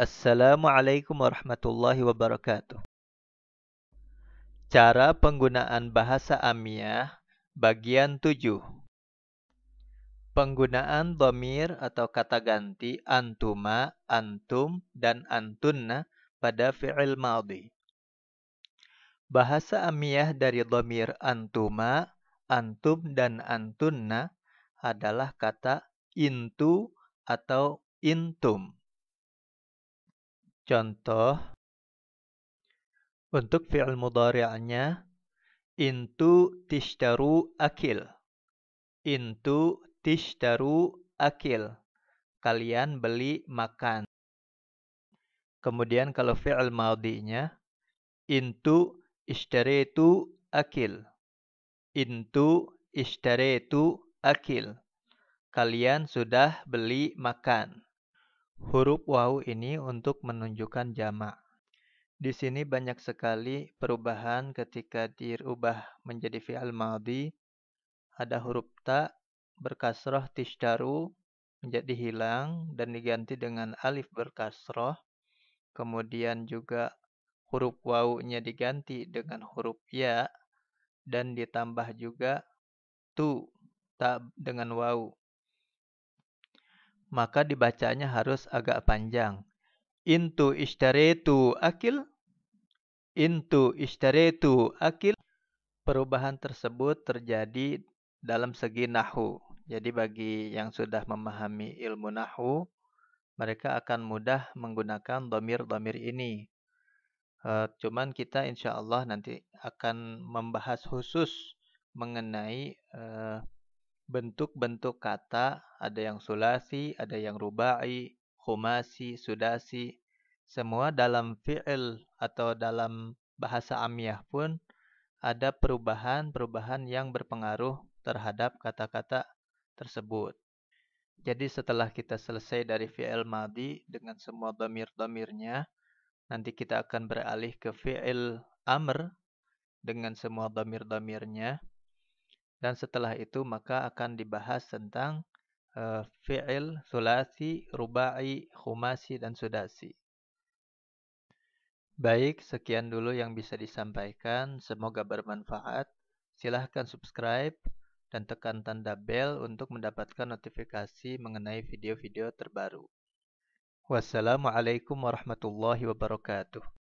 Assalamualaikum warahmatullahi wabarakatuh. Cara penggunaan bahasa Amiyah bagian 7. Penggunaan domir atau kata ganti antuma, antum, dan antunna pada fi'il maldi. Bahasa Amiyah dari domir antuma, antum, dan antunna adalah kata intu atau intum Contoh, untuk fi'il mudhari'nya intu tishtaru akil. Intu tishtaru akil. Kalian beli makan. Kemudian kalau fi'il madinya, intu istaretu akil. Intu istaretu akil. Kalian sudah beli makan. Huruf waw ini untuk menunjukkan jamak. Di sini banyak sekali perubahan ketika dirubah menjadi fi'al madhi. Ada huruf ta berkasroh tishdaru menjadi hilang dan diganti dengan alif berkasroh. Kemudian juga huruf wawunya diganti dengan huruf ya dan ditambah juga tu ta dengan waw maka dibacanya harus agak panjang. Intu ishtaretu akil. Intu ishtaretu akil. Perubahan tersebut terjadi dalam segi nahu. Jadi bagi yang sudah memahami ilmu nahu, mereka akan mudah menggunakan domir-domir ini. E, cuman kita insya Allah nanti akan membahas khusus mengenai e, bentuk-bentuk kata, ada yang sulasi, ada yang rubai, khumasi, sudasi, semua dalam fi'il atau dalam bahasa amiyah pun ada perubahan-perubahan yang berpengaruh terhadap kata-kata tersebut. Jadi setelah kita selesai dari fi'il madi dengan semua domir-domirnya, nanti kita akan beralih ke fi'il amr dengan semua domir-domirnya. Dan setelah itu maka akan dibahas tentang uh, fi'il, sulasi, rubai, khumasi, dan sudasi. Baik, sekian dulu yang bisa disampaikan. Semoga bermanfaat. Silahkan subscribe dan tekan tanda bell untuk mendapatkan notifikasi mengenai video-video terbaru. Wassalamualaikum warahmatullahi wabarakatuh.